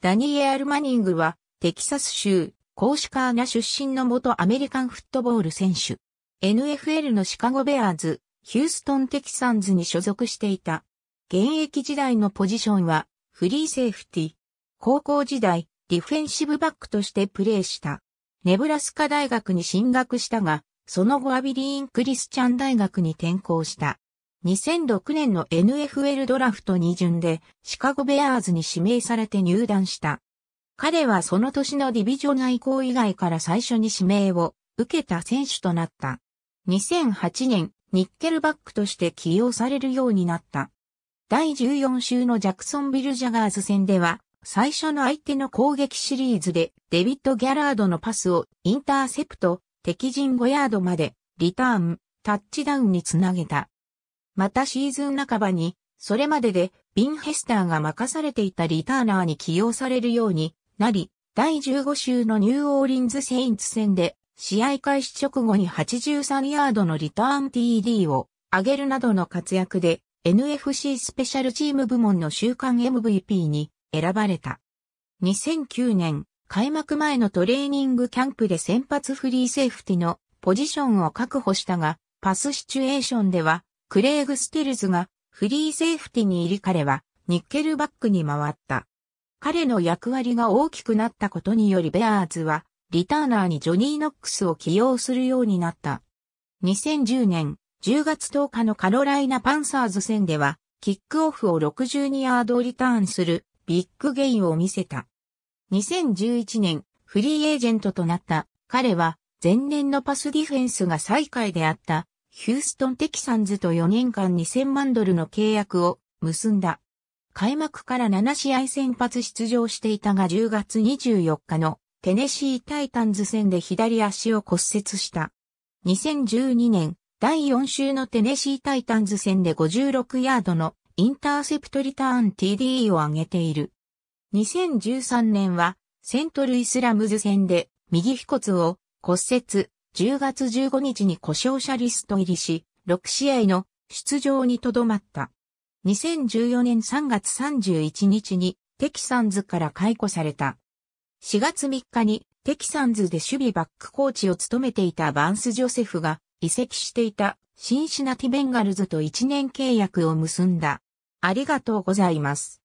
ダニエル・マニングは、テキサス州、コーシカーナ出身の元アメリカンフットボール選手。NFL のシカゴベアーズ、ヒューストン・テキサンズに所属していた。現役時代のポジションは、フリーセーフティ。高校時代、ディフェンシブバックとしてプレーした。ネブラスカ大学に進学したが、その後アビリーン・クリスチャン大学に転校した。2006年の NFL ドラフト2巡でシカゴベアーズに指名されて入団した。彼はその年のディビジョン外交以外から最初に指名を受けた選手となった。2008年、ニッケルバックとして起用されるようになった。第14週のジャクソンビル・ジャガーズ戦では、最初の相手の攻撃シリーズでデビッド・ギャラードのパスをインターセプト、敵陣5ヤードまで、リターン、タッチダウンにつなげた。またシーズン半ばに、それまででビンヘスターが任されていたリターナーに起用されるようになり、第15週のニューオーリンズ・セインツ戦で、試合開始直後に83ヤードのリターン TD を上げるなどの活躍で NFC スペシャルチーム部門の週間 MVP に選ばれた。2009年、開幕前のトレーニングキャンプで先発フリーセーフティのポジションを確保したが、パスシチュエーションではクレイグ・スティルズがフリーセーフティに入り彼はニッケルバックに回った。彼の役割が大きくなったことによりベアーズはリターナーにジョニー・ノックスを起用するようになった。2010年10月10日のカロライナ・パンサーズ戦ではキックオフを62ヤードリターンするビッグゲインを見せた。2011年フリーエージェントとなった彼は前年のパスディフェンスが最下位であったヒューストン・テキサンズと4年間2000万ドルの契約を結んだ。開幕から7試合先発出場していたが10月24日のテネシー・タイタンズ戦で左足を骨折した。2012年第4週のテネシー・タイタンズ戦で56ヤードのインターセプトリターン TD を上げている。2013年はセントルイスラムズ戦で右皮骨を骨折、10月15日に故障者リスト入りし、6試合の出場にとどまった。2014年3月31日にテキサンズから解雇された。4月3日にテキサンズで守備バックコーチを務めていたバンス・ジョセフが移籍していたシンシナティ・ベンガルズと1年契約を結んだ。ありがとうございます。